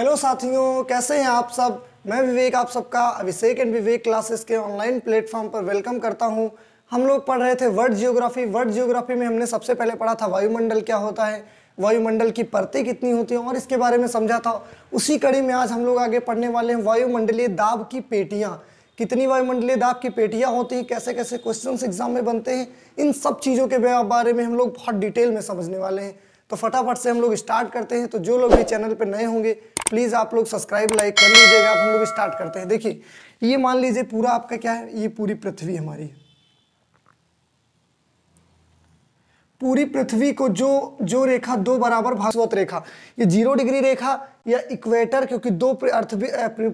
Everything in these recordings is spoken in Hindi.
हेलो साथियों कैसे हैं आप सब मैं विवेक आप सबका अभिषेक एंड विवेक क्लासेस के ऑनलाइन प्लेटफॉर्म पर वेलकम करता हूं हम लोग पढ़ रहे थे वर्ड जियोग्राफी वर्ड जियोग्राफी में हमने सबसे पहले पढ़ा था वायुमंडल क्या होता है वायुमंडल की परतें कितनी होती हैं और इसके बारे में समझा था उसी कड़ी में आज हम लोग आगे पढ़ने वाले हैं वायुमंडलीय दाब की पेटियाँ कितनी वायुमंडलीय दाब की पेटियाँ होती हैं कैसे कैसे क्वेश्चन एग्जाम में बनते हैं इन सब चीज़ों के बारे में हम लोग बहुत डिटेल में समझने वाले हैं तो फटाफट से हम लोग स्टार्ट करते हैं तो जो लोग भी चैनल पर नए होंगे प्लीज़ आप लोग सब्सक्राइब लाइक कर लीजिएगा हम लोग स्टार्ट करते हैं देखिए ये मान लीजिए पूरा आपका क्या है ये पूरी पृथ्वी हमारी पूरी पृथ्वी को जो जो रेखा दो बराबर भागवत रेखा ये जीरो डिग्री रेखा या इक्वेटर क्योंकि दो अर्थ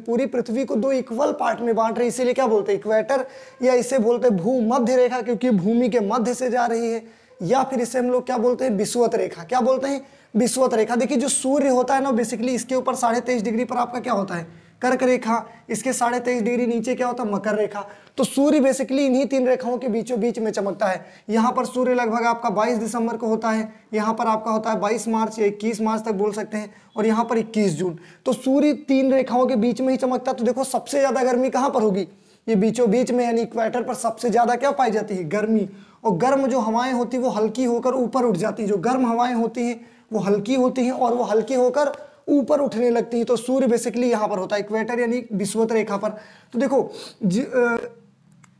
पूरी पृथ्वी को दो इक्वल पार्ट में बांट रही है इसीलिए क्या बोलते हैं इक्वेटर या इसे बोलते हैं मध्य रेखा क्योंकि भूमि के मध्य से जा रही है या फिर इसे हम लोग क्या बोलते हैं विश्वत रेखा क्या बोलते हैं विश्वत रेखा देखिए जो सूर्य होता है ना बेसिकली इसके ऊपर साढ़े तेईस डिग्री पर आपका क्या होता है कर्क रेखा इसके साढ़े तेईस डिग्री नीचे क्या होता है मकर रेखा तो सूर्य बेसिकली इन्हीं तीन रेखाओं के बीचों बीच में चमकता है यहाँ पर सूर्य लगभग आपका 22 दिसंबर को होता है यहाँ पर आपका होता है 22 मार्च या 21 मार्च तक बोल सकते हैं और यहाँ पर 21 जून तो सूर्य तीन रेखाओं के बीच में ही चमकता है तो देखो सबसे ज़्यादा गर्मी कहाँ पर होगी ये बीचों बीच में यानी इक्वेटर पर सबसे ज़्यादा क्या पाई जाती है गर्मी और गर्म जो हवाएं होती है वो हल्की होकर ऊपर उठ जाती है जो गर्म हवाएं होती हैं वो हल्की होती हैं और वो हल्की होकर ऊपर उठने लगती है तो सूर्य बेसिकली यहाँ पर होता है इक्वेटर यानी विश्वत रेखा पर तो देखो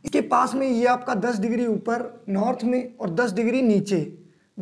इसके पास में ये आपका 10 डिग्री ऊपर नॉर्थ में और 10 डिग्री नीचे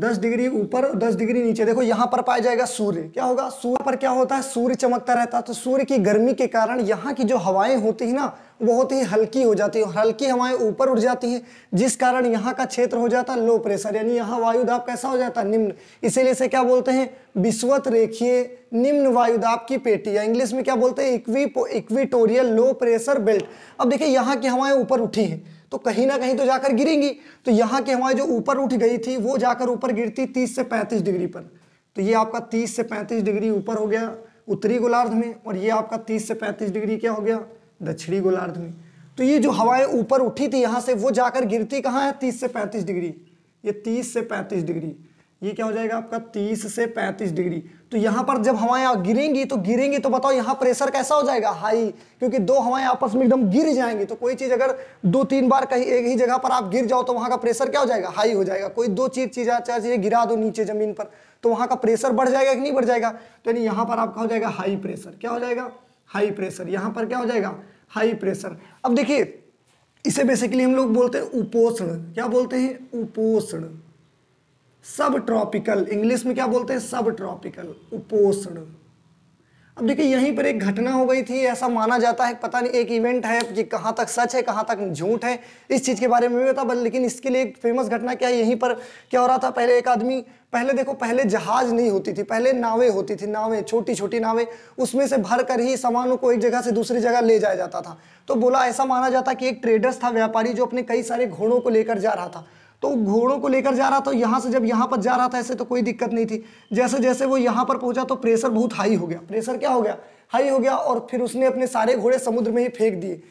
10 डिग्री ऊपर 10 डिग्री नीचे देखो यहाँ पर पाया जाएगा सूर्य क्या होगा सूर्य पर क्या होता है सूर्य चमकता रहता है तो सूर्य की गर्मी के कारण यहाँ की जो हवाएं होती है ना बहुत ही हल्की हो जाती है हल्की हवाएं ऊपर उठ जाती है जिस कारण यहाँ का क्षेत्र हो जाता है लो प्रेशर यानी यहाँ वायुदाब कैसा हो जाता है निम्न इसीलिए से क्या बोलते हैं विश्वत रेखीय निम्न वायुदाब की पेटी या इंग्लिश में क्या बोलते हैं equi equatorial low pressure belt अब देखिए यहाँ की हवाएं ऊपर उठी हैं तो कहीं ना कहीं तो जाकर गिरेंगी तो यहाँ की हवाएं जो ऊपर उठ गई थी वो जाकर ऊपर गिरती तीस से पैंतीस डिग्री पर तो ये आपका तीस से पैंतीस डिग्री ऊपर हो गया उत्तरी गोलार्ध में और ये आपका तीस से पैंतीस डिग्री क्या हो गया दक्षिणी गोलार्ध में तो ये जो हवाएं ऊपर उठी थी यहाँ से वो जाकर गिरती कहाँ है तीस से पैंतीस डिग्री ये तीस से पैंतीस डिग्री ये क्या हो जाएगा आपका 30 से 35 डिग्री तो यहां पर जब हवाएं गिरेंगी तो गिरेंगी तो बताओ यहां प्रेशर कैसा हो जाएगा हाई क्योंकि दो हवाएं आपस में एकदम गिर जाएंगी तो कोई चीज़ अगर दो तीन बार कहीं एक ही जगह पर आप गिर जाओ तो वहां का प्रेशर क्या हो जाएगा हाई हो जाएगा कोई दो चीज चीज चार चीज़ें गिरा दो नीचे जमीन पर तो वहां का प्रेशर बढ़ जाएगा कि नहीं बढ़ जाएगा तो यानी यहां पर आपका हो जाएगा हाई प्रेशर क्या हो जाएगा हाई प्रेशर यहां पर क्या हो जाएगा हाई प्रेशर अब देखिए इसे बेसिकली हम लोग बोलते हैं उपोषण क्या बोलते हैं उपोषण सब ट्रॉपिकल इंग्लिश में क्या बोलते हैं सब ट्रॉपिकल उपोषण अब देखिए यहीं पर एक घटना हो गई थी ऐसा माना जाता है पता नहीं एक इवेंट है कि कहाँ तक सच है कहाँ तक झूठ है इस चीज़ के बारे में भी बता लेकिन इसके लिए एक फेमस घटना क्या है यहीं पर क्या हो रहा था पहले एक आदमी पहले देखो पहले जहाज नहीं होती थी पहले नावें होती थी नावें छोटी छोटी नावें उसमें से भर कर ही सामानों को एक जगह से दूसरी जगह ले जाया जाता था तो बोला ऐसा माना जाता कि एक ट्रेडर्स था व्यापारी जो अपने कई सारे घोड़ों को लेकर जा रहा था तो घोड़ों को लेकर जा रहा था यहाँ से जब यहाँ पर जा रहा था ऐसे तो कोई दिक्कत नहीं थी जैसे जैसे वो यहाँ पर पहुंचा तो प्रेशर बहुत हाई हो गया प्रेशर क्या हो गया हाई हो गया और फिर उसने अपने सारे घोड़े समुद्र में ही फेंक दिए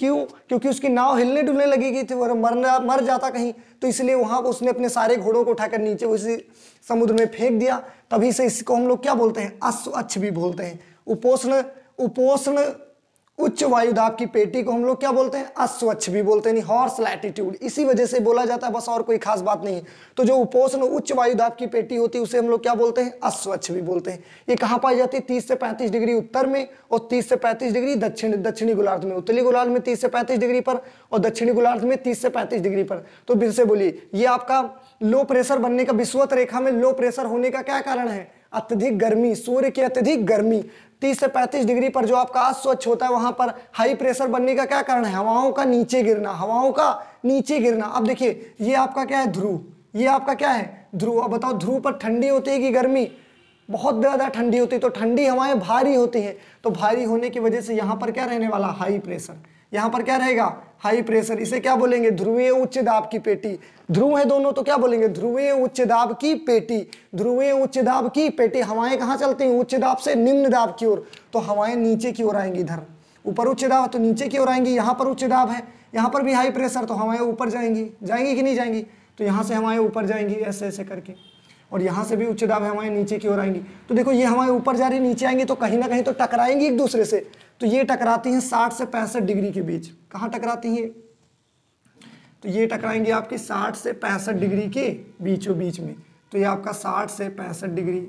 क्यों क्योंकि उसकी नाव हिलने डुलने लगी गई थी और मरना मर जाता कहीं तो इसलिए वहाँ पर उसने अपने सारे घोड़ों को उठाकर नीचे उसी समुद्र में फेंक दिया तभी से इसको हम लोग क्या बोलते हैं अश्व अच्छ भी बोलते हैं उपोषण उपोषण उच्च दाब की पेटी को हम लोग क्या बोलते हैं अस्वच्छ भी बोलते हैं हॉर्स लैटिट्यूड इसी वजह से बोला जाता है बस और कोई खास बात नहीं है तो जो उपोषण उच्च दाब की पेटी होती है उसे हम लोग क्या बोलते हैं अस्वच्छ भी बोलते हैं ये कहाँ पाई जाती है तीस से पैंतीस डिग्री उत्तर में और तीस से पैंतीस डिग्री दक्षिण दक्षिणी गोलार्ध में उत्तरी गोलार्ध में तीस से पैंतीस डिग्री पर और दक्षिणी गोलार्ध में तीस से पैंतीस डिग्री पर तो फिर से बोलिए ये आपका लो प्रेशर बनने का विश्वत रेखा में लो प्रेशर होने का क्या कारण है अत्यधिक गर्मी सूर्य की अत्यधिक गर्मी 30 से 35 डिग्री पर जो आपका अस्वच्छ होता है वहां पर हाई प्रेशर बनने का क्या कारण है हवाओं का नीचे गिरना हवाओं का नीचे गिरना अब देखिए ये आपका क्या है ध्रुव ये आपका क्या है ध्रुव अब बताओ ध्रुव पर ठंडी होती है कि गर्मी बहुत ज़्यादा ठंडी होती है तो ठंडी हवाएं भारी होती हैं तो भारी होने की वजह से यहाँ पर क्या रहने वाला हाई प्रेशर यहाँ पर क्या रहेगा हाई प्रेशर इसे क्या बोलेंगे ध्रुवीय उच्च दाब की पेटी ध्रुव है दोनों तो क्या बोलेंगे ध्रुवीय उच्च दाब की पेटी ध्रुवीय उच्च दाब की पेटी हवाएं कहाँ चलती हैं उच्च दाब से निम्न दाब की ओर तो हवाएं नीचे की ओर आएंगी इधर ऊपर उच्च दाब तो नीचे की ओर आएंगी यहाँ पर उच्च दाब है यहाँ पर भी हाई प्रेशर तो हवाएं ऊपर जाएंगी जाएंगी कि नहीं जाएंगी तो यहाँ से हवाएं ऊपर जाएंगी ऐसे ऐसे करके और यहाँ से भी उच्च दाब हवाएं नीचे की ओर आएंगी तो देखो ये हवाएं ऊपर जा रही नीचे आएंगी तो कहीं ना कहीं तो टकराएंगी एक दूसरे से तो ये टकराती हैं 60 से पैंसठ डिग्री के बीच कहाँ टकराती हैं तो ये टकराएंगे आपकी 60 से पैंसठ डिग्री के बीचों बीच में तो ये आपका 60 से पैंसठ डिग्री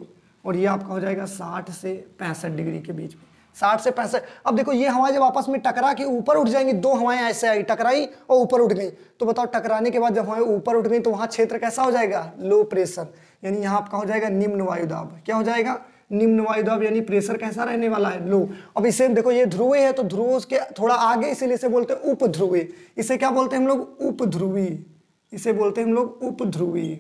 और ये आपका हो जाएगा 60 से पैंसठ डिग्री के बीच में साठ से पैंसठ अब देखो ये हवाएं जब आपस में टकरा के ऊपर उठ जाएंगी दो हवाएं ऐसे आई टकराई और ऊपर उठ गई तो बताओ टकराने के बाद जब हवाएं ऊपर उठ गई तो वहां क्षेत्र कैसा हो जाएगा लो प्रेशर यानी यहाँ आपका हो जाएगा निम्न वायुदाब क्या हो जाएगा निम्न वायु वायुदाब यानी प्रेशर कैसा रहने वाला है लो अब इसे देखो ये ध्रुवीय है तो ध्रुव के थोड़ा आगे इसीलिए इसे बोलते हैं उपध्रुवीय इसे क्या बोलते हैं हम लोग उपध्रुवीय इसे बोलते हैं हम लोग उपध्रुवीय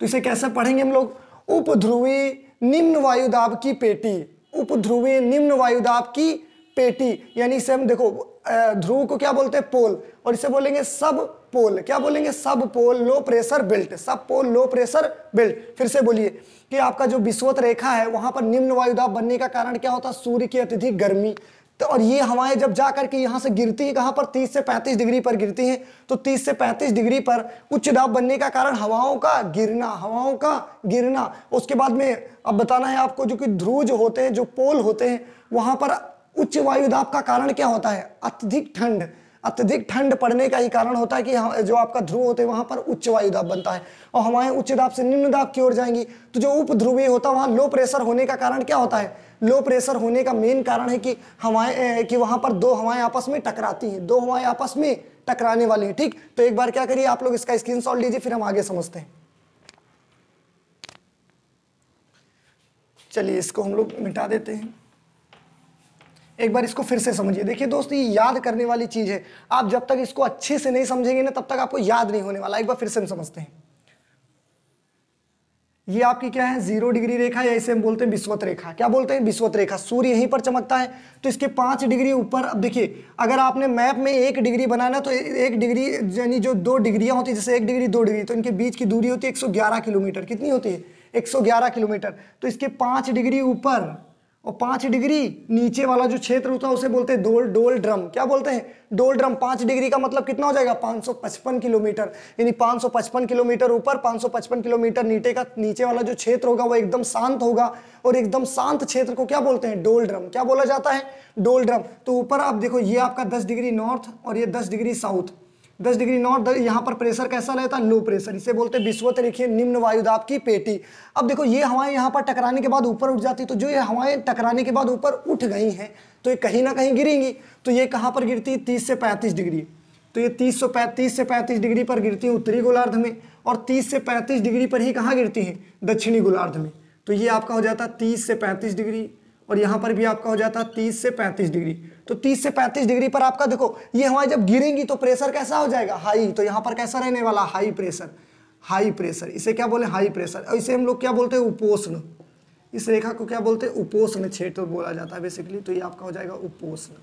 तो इसे कैसे पढ़ेंगे हम लोग उपध्रुवीय निम्न वायुदाब की पेटी उपध्रुवीय निम्न वायुदाब की पेटी यानी इसे हम देखो ध्रुव को क्या बोलते हैं पोल और इसे बोलेंगे सब पोल क्या बोलेंगे सब पोल लो प्रेशर बेल्ट सब पोल लो प्रेशर बेल्ट फिर से बोलिए कि आपका जो विश्वत रेखा है वहां पर निम्न वायुदाब बनने का कारण क्या होता है सूर्य की अत्यधिक गर्मी तो और ये हवाएं जब जा करके यहाँ से गिरती हैं कहाँ पर 30 से 35 डिग्री पर गिरती हैं तो 30 से 35 डिग्री पर उच्च दाब बनने का कारण हवाओं का गिरना हवाओं का गिरना उसके बाद में अब बताना है आपको जो कि ध्रुव जो होते हैं जो पोल होते हैं वहाँ पर उच्च वायु दाब का कारण क्या होता है अत्यधिक ठंड अत्यधिक ठंड पड़ने का ही कारण होता है कि हाँ, जो आपका ध्रुव होते हैं वहाँ पर उच्च वायु दाब बनता है और हवाएं उच्च दाब से निम्न दाब की ओर जाएंगी तो जो उप उपध्रुवीय होता है वहाँ लो प्रेशर होने का कारण क्या होता है लो प्रेशर होने का मेन कारण है कि हवाएं कि वहाँ पर दो हवाएं आपस में टकराती हैं दो हवाएं आपस में टकराने वाली हैं ठीक तो एक बार क्या करिए आप लोग इसका स्क्रीन लीजिए फिर हम आगे समझते हैं चलिए इसको हम लोग मिटा देते हैं एक बार इसको फिर से समझिए देखिए दोस्त ये याद करने वाली चीज़ है आप जब तक इसको अच्छे से नहीं समझेंगे ना तब तक आपको याद नहीं होने वाला एक बार फिर से हम समझते हैं ये आपकी क्या है जीरो डिग्री रेखा या इसे हम बोलते हैं विश्वत रेखा क्या बोलते हैं विश्वत रेखा सूर्य यहीं पर चमकता है तो इसके पांच डिग्री ऊपर अब देखिए अगर आपने मैप में एक डिग्री बनाना तो एक डिग्री यानी जो दो डिग्रियां होती है जैसे एक डिग्री दो डिग्री तो इनके बीच की दूरी होती है एक किलोमीटर कितनी होती है एक किलोमीटर तो इसके पांच डिग्री ऊपर और पाँच डिग्री नीचे वाला जो क्षेत्र होता है उसे बोलते हैं डोल डोल ड्रम क्या बोलते हैं डोल ड्रम पाँच डिग्री का मतलब कितना हो जाएगा 555 किलोमीटर यानी 555 किलोमीटर ऊपर 555 किलोमीटर नीचे का नीचे वाला जो क्षेत्र होगा वो एकदम शांत होगा और एकदम शांत क्षेत्र को क्या बोलते हैं डोल ड्रम क्या बोला जाता है डोल ड्रम तो ऊपर आप देखो ये आपका दस डिग्री नॉर्थ और ये दस डिग्री साउथ दस डिग्री नॉर्थ यहाँ पर प्रेशर कैसा रहता है लो प्रेशर इसे बोलते हैं विश्वत तरीके निम्न वायुदाब की पेटी अब देखो ये हवाएं यहाँ पर टकराने के बाद ऊपर उठ जाती तो जो ये हवाएं टकराने के बाद ऊपर उठ गई हैं तो ये कहीं ना कहीं गिरेंगी तो ये कहाँ पर गिरती है तीस से पैंतीस डिग्री तो ये तीस सौ पैंतीस से पैंतीस डिग्री पर गिरती है उत्तरी गोलार्ध में और तीस से पैंतीस डिग्री पर ही कहाँ गिरती है दक्षिणी गोलार्ध में तो ये आपका हो जाता है तीस से पैंतीस डिग्री और यहाँ पर भी आपका हो जाता है तीस से पैंतीस डिग्री तो 30 से 35 डिग्री पर आपका देखो ये हवाएं जब गिरेंगी तो प्रेशर कैसा हो जाएगा हाई तो यहाँ पर कैसा रहने वाला हाई प्रेशर हाई प्रेशर इसे क्या बोले हाई प्रेशर और इसे हम लोग क्या बोलते हैं उपोषण इस रेखा को क्या बोलते हैं उपोषण क्षेत्र बोला जाता है बेसिकली तो ये आपका हो जाएगा उपोषण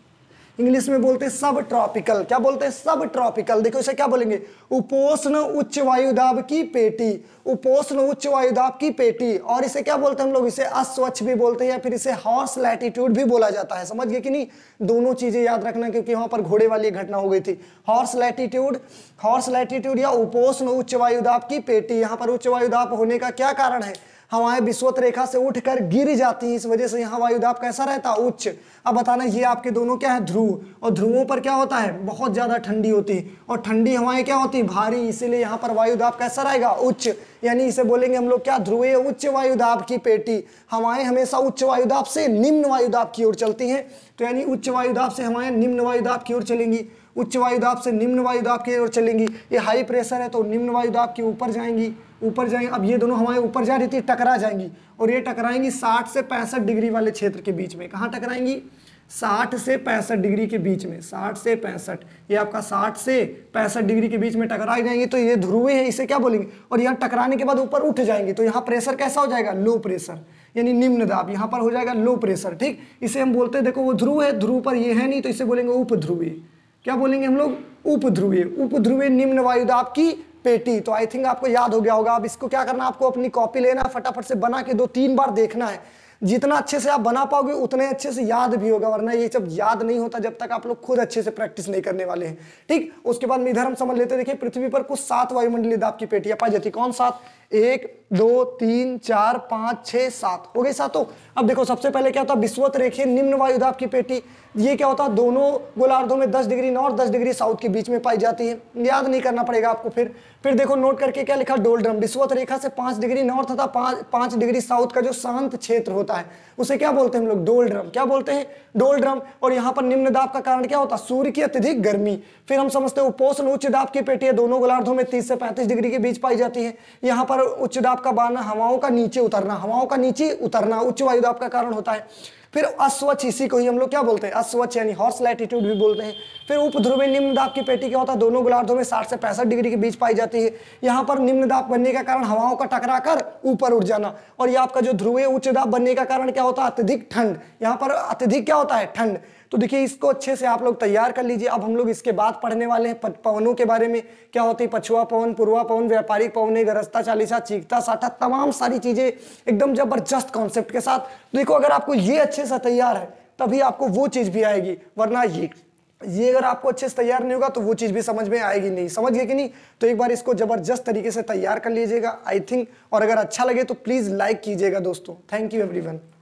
इंग्लिश में बोलते हैं सब ट्रॉपिकल क्या बोलते हैं सब ट्रॉपिकल देखो इसे क्या बोलेंगे उपोष्ण उच्च वायुदाब की पेटी उपोष्ण उच्च वायुदाब की पेटी और इसे क्या बोलते हैं हम लोग इसे अस्वच्छ भी बोलते हैं या फिर इसे हॉर्स लैटिट्यूड भी बोला जाता है समझ गए कि नहीं दोनों चीजें याद रखना क्योंकि वहां पर घोड़े वाली घटना हो गई थी हॉर्स लैटिट्यूड हॉर्स लैटिट्यूड या उपोष्ण उच्च वायुदाब की पेटी यहाँ पर उच्च वायुदाब होने का क्या कारण है हवाएं विश्वत रेखा से उठकर गिर जाती हैं इस वजह से यहाँ वायुदाब कैसा रहता है उच्च अब बताना ये आपके दोनों क्या है ध्रुव और ध्रुवों पर क्या होता है बहुत ज़्यादा ठंडी होती है और ठंडी हवाएं क्या होती भारी इसीलिए यहाँ पर वायुदाब कैसा रहेगा उच्च यानी इसे बोलेंगे हम लोग क्या ध्रुव उच्च वायुदाब की पेटी हवाएं हमेशा उच्च वायुदाब से निम्न वायुदाब की ओर चलती हैं तो यानी उच्च वायुदाब से हवाएं निम्न वायुदाब की ओर चलेंगी उच्च वायुदाब से निम्न वायुदाब की ओर चलेंगी ये हाई प्रेशर है तो निम्न वायुदाब के ऊपर जाएंगी ऊपर जाएंगे अब ये दोनों हमारे ऊपर जा रही थी टकरा जाएंगी और ये टकराएंगी साठ से पैंसठ डिग्री वाले क्षेत्र के बीच में कहाँ टकराएंगी साठ से पैंसठ डिग्री के बीच में साठ से पैंसठ ये आपका साठ से पैंसठ डिग्री के बीच में टकरा जाएंगे तो ये ध्रुवे हैं इसे क्या बोलेंगे और यहाँ टकराने के बाद ऊपर उठ जाएंगे तो यहाँ प्रेशर कैसा हो जाएगा लो प्रेशर यानी निम्न दाब यहाँ पर हो जाएगा लो प्रेशर ठीक इसे हम बोलते हैं देखो वो ध्रुव है ध्रुव पर ये है नहीं तो इसे बोलेंगे उप क्या बोलेंगे हम लोग उप उपध्रुवीय निम्न वायुदाब की पेटी तो आई थिंक आपको याद हो गया होगा अब इसको क्या करना आपको अपनी कॉपी लेना फटाफट से बना के दो तीन बार देखना है जितना अच्छे से आप बना पाओगे उतने अच्छे से याद भी होगा वरना ये सब याद नहीं होता जब तक आप लोग खुद अच्छे से प्रैक्टिस नहीं करने वाले हैं ठीक उसके बाद इधर हम समझ लेते देखिए पृथ्वी पर कुछ सात वायुमंडलीय दाब की पेटियां पाई जाती कौन सात एक दो तीन चार पांच छह सात हो गए सातों अब देखो सबसे पहले क्या होता है विश्वत रेखे निम्न वायुदाब की पेटी ये क्या होता है दोनों गोलार्धों में 10 डिग्री नॉर्थ 10 डिग्री साउथ के बीच में पाई जाती है याद नहीं करना पड़ेगा आपको फिर फिर देखो नोट करके क्या लिखा डोलड्रम विश्वत रेखा से पांच डिग्री नॉर्थ तथा पांच डिग्री साउथ का जो शांत क्षेत्र होता है उसे क्या बोलते हैं हम लोग डोलड्रम क्या बोलते हैं डोलड्रम और यहाँ पर निम्न दाब का कारण क्या होता है सूर्य की अत्यधिक गर्मी फिर हम समझते हैं उपोषण उच्च दाब की पेटी है दोनों गोलार्धों में तीस से पैंतीस डिग्री के बीच पाई जाती है यहाँ पर पर उच्च दाब का बहना हवाओं का नीचे उतरना हवाओं का नीचे उतरना उच्च वायु दाब का कारण होता है फिर अस्वच्छ इसी को ही हम लोग क्या बोलते हैं अस्वच्छ यानी हॉर्स लैटिट्यूड भी बोलते हैं फिर उपध्रुवी निम्न दाब की पेटी क्या होता है दोनों गोलार्धों में 60 से पैंसठ डिग्री के बीच पाई जाती है यहाँ पर निम्न दाब बनने का कारण हवाओं का टकरा कर ऊपर उठ जाना और ये आपका जो ध्रुवीय उच्च दाब बनने का कारण क्या होता है अत्यधिक ठंड यहाँ पर अत्यधिक क्या होता है ठंड तो देखिए इसको अच्छे से आप लोग तैयार कर लीजिए अब हम लोग इसके बाद पढ़ने वाले हैं पवनों के बारे में क्या होती है पछुआ पवन पूर्वा पवन व्यापारिक पवन गरस्ता चालीसा चीखता साठा तमाम सारी चीजें एकदम जबरदस्त कॉन्सेप्ट के साथ देखो अगर आपको ये अच्छे से तैयार है तभी आपको वो चीज भी आएगी वरना ये ये अगर आपको अच्छे से तैयार नहीं होगा तो वो चीज़ भी समझ में आएगी नहीं समझ गए कि नहीं तो एक बार इसको ज़बरदस्त तरीके से तैयार कर लीजिएगा आई थिंक और अगर अच्छा लगे तो प्लीज़ लाइक कीजिएगा दोस्तों थैंक यू एवरीवन